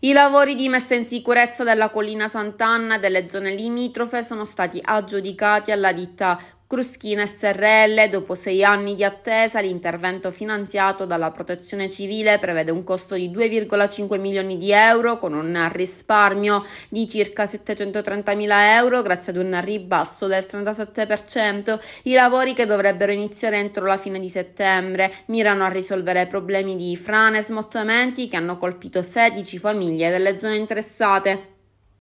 I lavori di messa in sicurezza della collina Sant'Anna e delle zone limitrofe sono stati aggiudicati alla ditta Cruschina SRL, dopo sei anni di attesa, l'intervento finanziato dalla protezione civile prevede un costo di 2,5 milioni di euro con un risparmio di circa 730 mila euro grazie ad un ribasso del 37%. I lavori che dovrebbero iniziare entro la fine di settembre mirano a risolvere problemi di frane e smottamenti che hanno colpito 16 famiglie delle zone interessate.